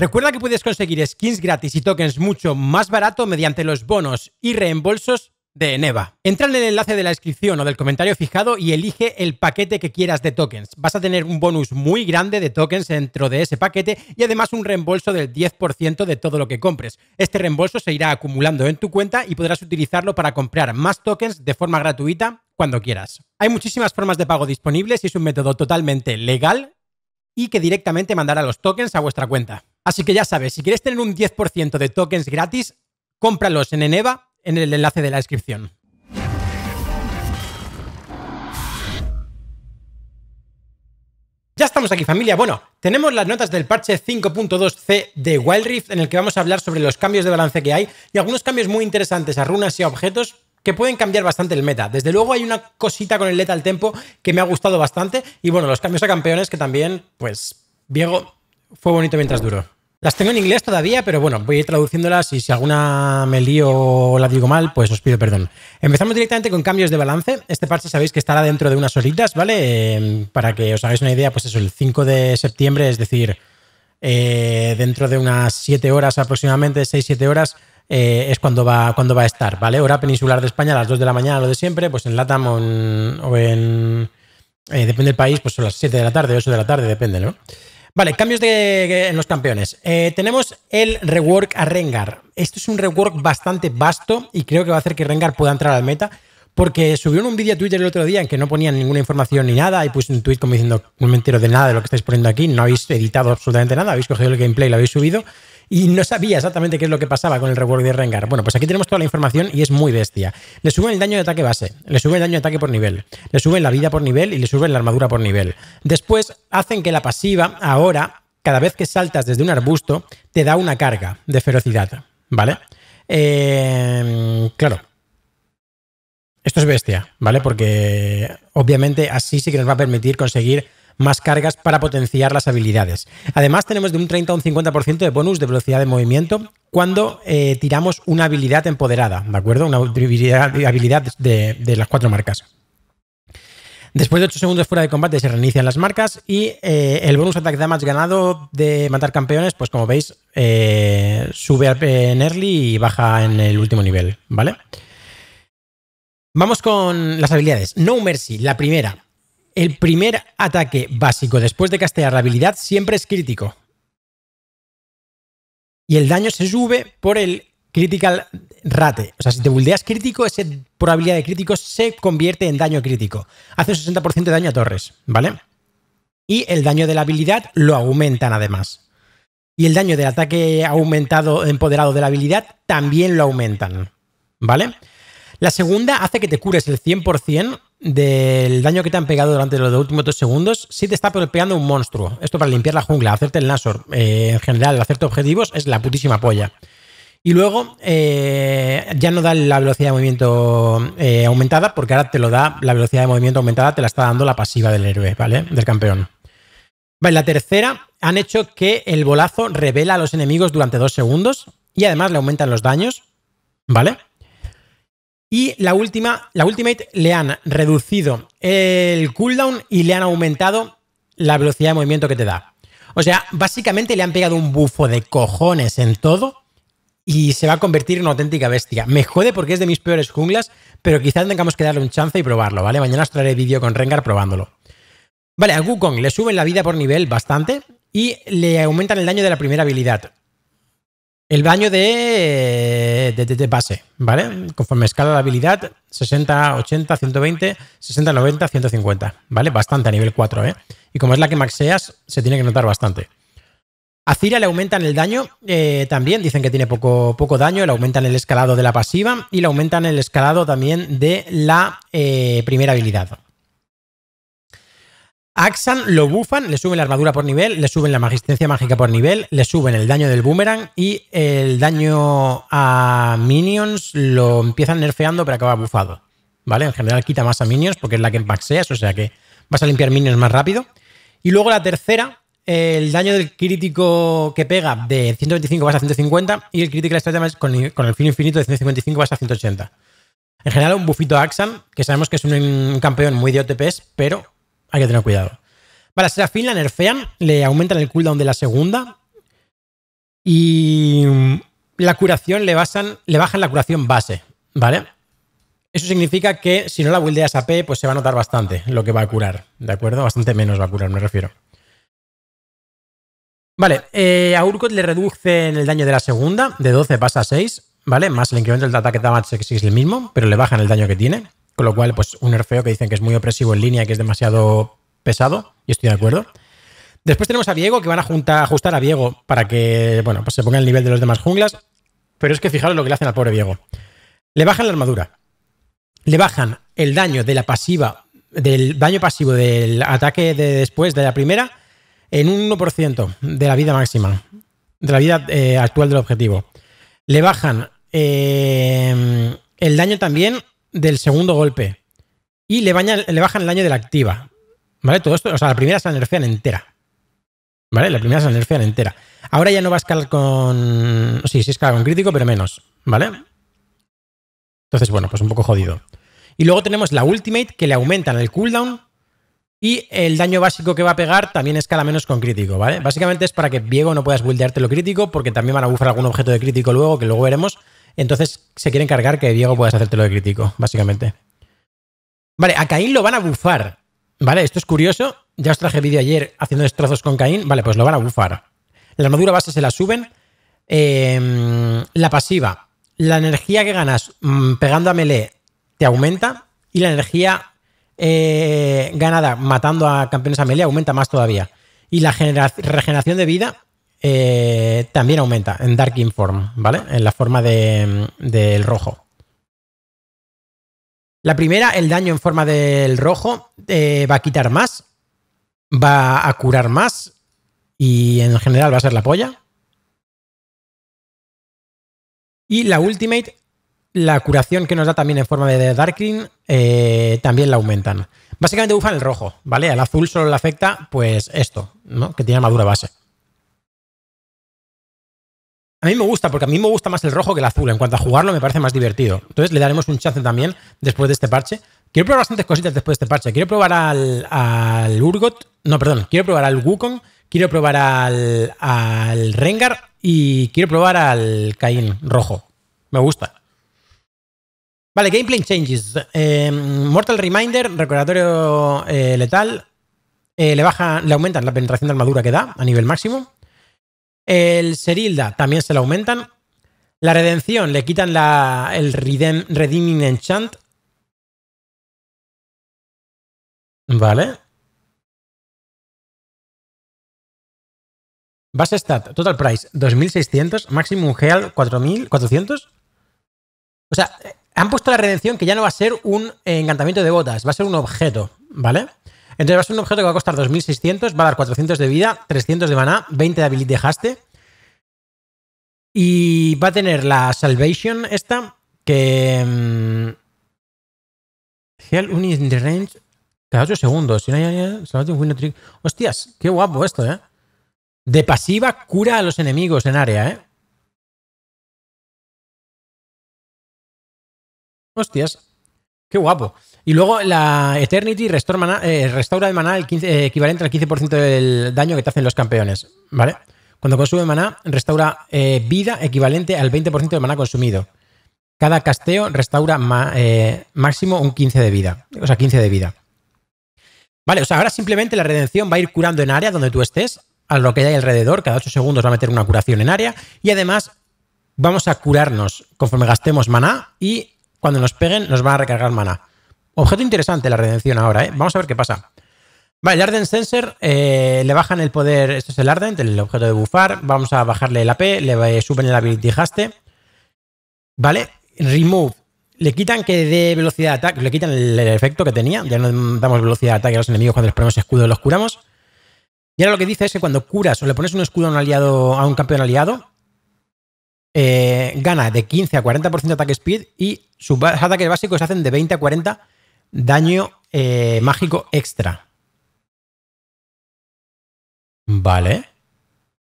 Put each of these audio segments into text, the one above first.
Recuerda que puedes conseguir skins gratis y tokens mucho más barato mediante los bonos y reembolsos de Eneva. Entra en el enlace de la descripción o del comentario fijado y elige el paquete que quieras de tokens. Vas a tener un bonus muy grande de tokens dentro de ese paquete y además un reembolso del 10% de todo lo que compres. Este reembolso se irá acumulando en tu cuenta y podrás utilizarlo para comprar más tokens de forma gratuita cuando quieras. Hay muchísimas formas de pago disponibles y es un método totalmente legal y que directamente mandará los tokens a vuestra cuenta. Así que ya sabes, si quieres tener un 10% de tokens gratis, cómpralos en Eneva en el enlace de la descripción. Ya estamos aquí familia. Bueno, tenemos las notas del parche 5.2c de Wild Rift en el que vamos a hablar sobre los cambios de balance que hay y algunos cambios muy interesantes a runas y a objetos que pueden cambiar bastante el meta. Desde luego hay una cosita con el letal tempo que me ha gustado bastante y bueno, los cambios a campeones que también, pues, Diego, fue bonito mientras duró. Las tengo en inglés todavía, pero bueno, voy a ir traduciéndolas y si alguna me lío o la digo mal, pues os pido perdón. Empezamos directamente con cambios de balance. Este parche sabéis que estará dentro de unas horitas, ¿vale? Em, para que os hagáis una idea, pues eso, el 5 de septiembre, es decir, eh, dentro de unas 7 horas aproximadamente, 6-7 horas, eh, es cuando va, cuando va a estar, ¿vale? Hora peninsular de España las 2 de la mañana, lo de siempre, pues en Latam o en... O en eh, depende del país, pues son las 7 de la tarde, 8 de la tarde, depende, ¿no? Vale, cambios de, en los campeones. Eh, tenemos el rework a Rengar. Esto es un rework bastante vasto y creo que va a hacer que Rengar pueda entrar al meta. Porque subieron un vídeo a Twitter el otro día en que no ponían ninguna información ni nada y puse un tweet como diciendo, no me entero de nada de lo que estáis poniendo aquí, no habéis editado absolutamente nada, habéis cogido el gameplay y lo habéis subido y no sabía exactamente qué es lo que pasaba con el reward de Rengar. Bueno, pues aquí tenemos toda la información y es muy bestia. Le suben el daño de ataque base, le suben el daño de ataque por nivel, le suben la vida por nivel y le suben la armadura por nivel. Después hacen que la pasiva ahora, cada vez que saltas desde un arbusto, te da una carga de ferocidad, ¿vale? Eh, claro, esto es bestia, ¿vale? Porque obviamente así sí que nos va a permitir conseguir más cargas para potenciar las habilidades. Además, tenemos de un 30 a un 50% de bonus de velocidad de movimiento cuando eh, tiramos una habilidad empoderada, ¿de acuerdo? Una habilidad, de, las cuatro marcas. Después de 8 segundos fuera de combate se reinician las marcas y eh, el bonus attack damage ganado de matar campeones, pues como veis, eh, sube en early y baja en el último nivel, ¿vale? Vamos con las habilidades. No Mercy, la primera. El primer ataque básico después de castear la habilidad siempre es crítico. Y el daño se sube por el critical rate. O sea, si te buldeas crítico, esa probabilidad de crítico se convierte en daño crítico. Hace 60% de daño a torres, ¿vale? Y el daño de la habilidad lo aumentan además. Y el daño del ataque aumentado, empoderado de la habilidad, también lo aumentan, ¿vale? La segunda hace que te cures el 100% del daño que te han pegado durante los últimos dos segundos, si te está golpeando un monstruo. Esto para limpiar la jungla, hacerte el Nasor, eh, en general, hacerte objetivos, es la putísima polla. Y luego eh, ya no da la velocidad de movimiento eh, aumentada, porque ahora te lo da la velocidad de movimiento aumentada, te la está dando la pasiva del héroe, ¿vale? Del campeón. Vale, la tercera han hecho que el bolazo revela a los enemigos durante dos segundos y además le aumentan los daños, ¿vale? Y la última, la Ultimate le han reducido el cooldown y le han aumentado la velocidad de movimiento que te da. O sea, básicamente le han pegado un bufo de cojones en todo y se va a convertir en una auténtica bestia. Me jode porque es de mis peores junglas, pero quizás tengamos que darle un chance y probarlo, ¿vale? Mañana os traeré vídeo con Rengar probándolo. Vale, a Wukong le suben la vida por nivel bastante y le aumentan el daño de la primera habilidad. El daño de, de, de, base, ¿vale? Conforme escala la habilidad, 60, 80, 120, 60, 90, 150, ¿vale? Bastante a nivel 4, ¿eh? Y como es la que maxeas, se tiene que notar bastante. A Cira le aumentan el daño, eh, también dicen que tiene poco, poco daño, le aumentan el escalado de la pasiva y le aumentan el escalado también de la eh, primera habilidad, Axan lo bufan, le suben la armadura por nivel, le suben la magistencia mágica por nivel, le suben el daño del boomerang y el daño a minions lo empiezan nerfeando pero acaba bufado. ¿Vale? En general quita más a minions porque es la que maxeas, o sea que vas a limpiar minions más rápido. Y luego la tercera, el daño del crítico que pega de 125 a 150 y el que más con, con el fin infinito de 155 vas a 180. En general un bufito a Axan, que sabemos que es un campeón muy de OTPs, pero que tener cuidado. Vale, afín la nerfean, le aumentan el cooldown de la segunda. Y mm, la curación le, le bajan la curación base, ¿vale? Eso significa que si no la buildeas esa P, pues se va a notar bastante lo que va a curar, ¿de acuerdo? Bastante menos va a curar, me refiero. Vale, eh, a Urkot le reducen el daño de la segunda, de 12 pasa a 6, ¿vale? Más el incremento del ataque damage, que es el mismo, pero le bajan el daño que tiene. Con lo cual, pues un nerfeo que dicen que es muy opresivo en línea que es demasiado pesado, y estoy de acuerdo. Después tenemos a Diego, que van a ajustar a Diego para que, bueno, pues se ponga el nivel de los demás junglas. Pero es que fijaros lo que le hacen al pobre Diego. Le bajan la armadura. Le bajan el daño de la pasiva, del daño pasivo del ataque de después de la primera en un 1% de la vida máxima, de la vida eh, actual del objetivo. Le bajan eh, el daño también del segundo golpe. Y le, bajan el daño de la activa. ¿Vale? Todo esto, o sea, la primera se la nerfean entera. ¿Vale? La primera se la nerfean entera. Ahora ya no va a escalar con. Sí, sí escala con crítico, pero menos. ¿Vale? Entonces, bueno, pues un poco jodido. Y luego tenemos la ultimate que le aumentan el cooldown y el daño básico que va a pegar también escala menos con crítico, ¿vale? Básicamente es para que Diego no puedas buildearte lo crítico porque también van a bufar algún objeto de crítico luego, que luego veremos. Entonces se quieren cargar que Diego puedas hacértelo de crítico, básicamente. Vale, a Caín lo van a bufar. Vale, esto es curioso. Ya os traje vídeo ayer haciendo destrozos con Caín. Vale, pues lo van a bufar. La armadura base se la suben. Em, la pasiva. La energía que ganas mm, pegando a melee te aumenta. Y la energía eh, ganada matando a campeones a melee aumenta más todavía. Y la regeneración de vida eh, también aumenta en Dark Form ¿vale? En la forma del de, rojo. La primera, el daño en forma del rojo, eh, va a quitar más, va a curar más y en general va a ser la polla. Y la Ultimate, la curación que nos da también en forma de Darkling, eh, también la aumentan. Básicamente bufan el rojo, ¿vale? Al azul solo le afecta pues esto, ¿no? Que tiene madura base. A mí me gusta, porque a mí me gusta más el rojo que el azul. En cuanto a jugarlo, me parece más divertido. Entonces le daremos un chance también después de este parche. Quiero probar bastantes cositas después de este parche. Quiero probar al, al Urgot. No, perdón. Quiero probar al Wukong. Quiero probar al, al Rengar. Y quiero probar al Caín rojo. Me gusta. Vale, gameplay changes. Em, Mortal Reminder, recordatorio eh, letal. Eh, le baja, le aumentan la penetración de armadura que da a nivel máximo. El Serilda también se lo aumentan. La redención, le quitan la, el Redeeming Enchant. Vale. Base stat, total price 2600, maximum heal 4400. O sea, eh, han puesto la redención que ya no va a ser un encantamiento de botas, va a ser un objeto, ¿vale? vale entonces va a ser un objeto que va a costar 2.600, va a dar 400 de vida, 300 de maná, 20 de habilidad de haste. Y va a tener la Salvation esta, que... Mm, Hell, Unit in the range cada 8 segundos. Si no hay, Hostias, qué guapo esto, ¿eh? De pasiva cura a los enemigos en área, ¿eh? Hostias, Qué guapo. Y luego la Eternity restaura, eh, el maná el eh, equivalente al 15% del daño que te hacen los campeones. ¿Vale? Cuando consume maná, restaura eh, vida equivalente al 20% de maná consumido. Cada casteo restaura máximo un 15 de vida. O sea, 15 de vida. Vale, o sea, ahora simplemente la redención va a ir curando en área donde tú estés, a lo que hay alrededor. Cada 8 segundos va a meter una curación en área. Y además, vamos a curarnos conforme gastemos maná y cuando nos peguen, nos van a recargar mana. Objeto interesante la redención ahora, ¿eh? Vamos a ver qué pasa. Vale, el Arden Sensor, eh, le bajan el poder, Este es el Arden, el objeto de bufar, vamos a bajarle el AP, le eh, suben el Ability Haste, ¿vale? Remove, le quitan que dé velocidad de ataque, le quitan el, efecto que tenía, ya no damos velocidad de ataque a los enemigos cuando les ponemos escudo y los curamos. Y ahora lo que dice es que cuando curas o le pones un escudo un aliado, a un campeón aliado, eh, gana de 15 a 40% de ataque speed y sus ataques básicos hacen de 20 a 40 daño eh, mágico extra. Vale.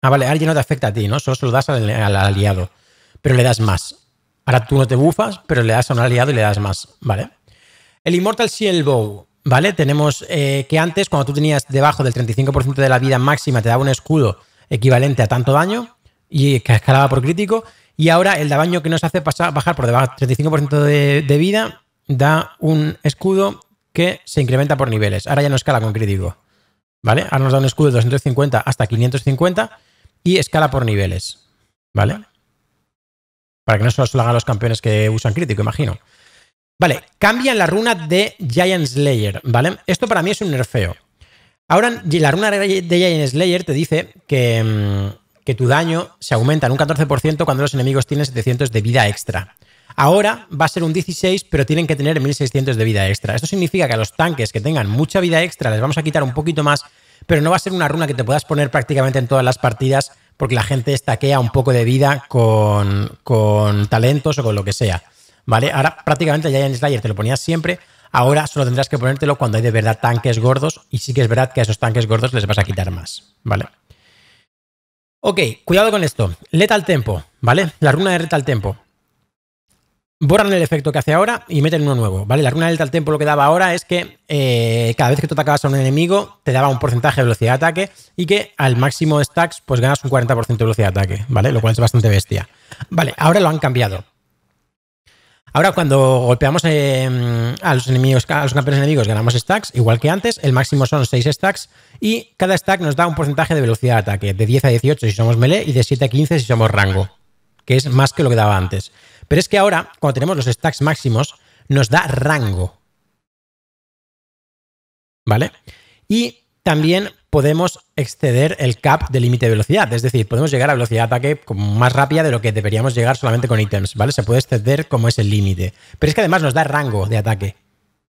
Ah, vale, alguien no te afecta a ti, ¿no? Solo se lo das al, aliado, pero le das más. Ahora tú no te bufas, pero le das a un aliado y le das más, ¿vale? El Immortal Shield Bow, ¿vale? Tenemos eh, que antes, cuando tú tenías debajo del 35% de la vida máxima, te daba un escudo equivalente a tanto daño y que escalaba por crítico. Y ahora el daño que nos hace pasar, bajar por debajo 35% de, vida da un escudo que se incrementa por niveles. Ahora ya no escala con crítico. ¿Vale? Ahora nos da un escudo de 250 hasta 550 y escala por niveles. ¿Vale? Para que no solo se lo hagan los campeones que usan crítico, imagino. Vale, cambian la runa de Giant Slayer, ¿vale? Esto para mí es un nerfeo. Ahora, la runa de Giant Slayer te dice que, mm, que tu daño se aumenta en un 14% cuando los enemigos tienen 700 de vida extra. Ahora va a ser un 16, pero tienen que tener 1600 de vida extra. Esto significa que a los tanques que tengan mucha vida extra les vamos a quitar un poquito más, pero no va a ser una runa que te puedas poner prácticamente en todas las partidas porque la gente estaquea un poco de vida con, con talentos o con lo que sea. ¿Vale? Ahora prácticamente ya en Slayer te lo ponías siempre, ahora solo tendrás que ponértelo cuando hay de verdad tanques gordos y sí que es verdad que a esos tanques gordos les vas a quitar más. ¿Vale? Ok, cuidado con esto. Letal Tempo, ¿vale? La runa de Letal Tempo. Borran el efecto que hace ahora y meten uno nuevo, ¿vale? La runa de Letal Tempo lo que daba ahora es que eh, cada vez que tú atacabas a un enemigo te daba un porcentaje de velocidad de ataque y que al máximo de stacks pues ganas un 40% de velocidad de ataque, ¿vale? Lo cual es bastante bestia. Vale, ahora lo han cambiado. Ahora, cuando golpeamos eh, a los enemigos, a los campeones enemigos, ganamos stacks, igual que antes. El máximo son 6 stacks y cada stack nos da un porcentaje de velocidad de ataque, de 10 a 18 si somos melee y de 7 a 15 si somos rango, que es más que lo que daba antes. Pero es que ahora, cuando tenemos los stacks máximos, nos da rango. ¿Vale? Y también podemos exceder el cap de límite de velocidad. Es decir, podemos llegar a velocidad de ataque más rápida de lo que deberíamos llegar solamente con ítems, ¿vale? Se puede exceder como es el límite. Pero es que además nos da rango de ataque.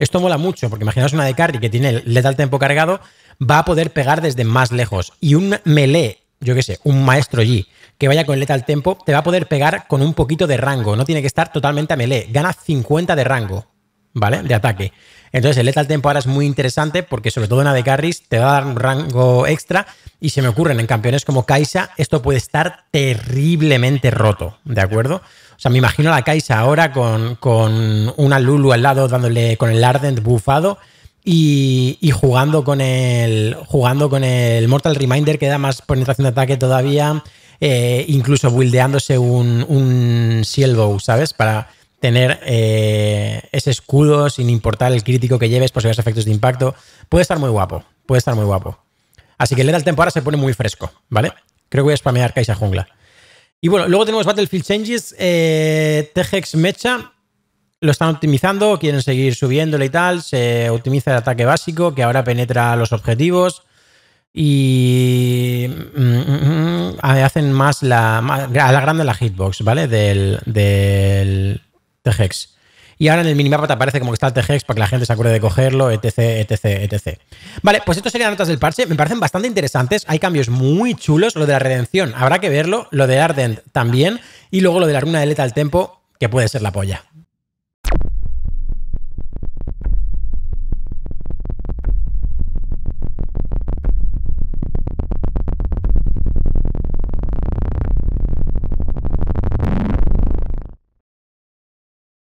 Esto mola mucho, porque imaginaos una de carry que tiene el letal tempo cargado, va a poder pegar desde más lejos. Y un melee, yo qué sé, un maestro G, que vaya con letal tempo, te va a poder pegar con un poquito de rango. No tiene que estar totalmente a melee. Gana 50 de rango, ¿vale? De ataque. Entonces el Lethal Tempo ahora es muy interesante porque sobre todo en AD Carries te va a dar un rango extra y se me ocurren en campeones como Kaisa esto puede estar terriblemente roto, ¿de acuerdo? O sea, me imagino a la Kaisa ahora con, una Lulu al lado dándole con el Ardent bufado y, jugando con el jugando con el Mortal Reminder que da más penetración de ataque todavía, eh, incluso buildeándose un, un Bow, ¿sabes? Para tener eh, ese escudo sin importar el crítico que lleves, posibles efectos de impacto. Puede estar muy guapo, puede estar muy guapo. Así que el da el tempo se pone muy fresco, ¿vale? Creo que voy a spamear Kaisa Jungla. Y bueno, luego tenemos Battlefield Changes, eh, Mecha. Lo están optimizando, quieren seguir subiéndole y tal. Se optimiza el ataque básico que ahora penetra los objetivos y mm, mm, mm, hacen más la, a la grande la hitbox, ¿vale? del, hex Y ahora en el minimapa te aparece como que está el TGX para que la gente se acuerde de cogerlo, etc, etc, etc. Vale, pues estos serían notas del parche. Me parecen bastante interesantes. Hay cambios muy chulos. Lo de la redención, habrá que verlo. Lo de Ardent también. Y luego lo de la runa de Letal Tempo, que puede ser la polla.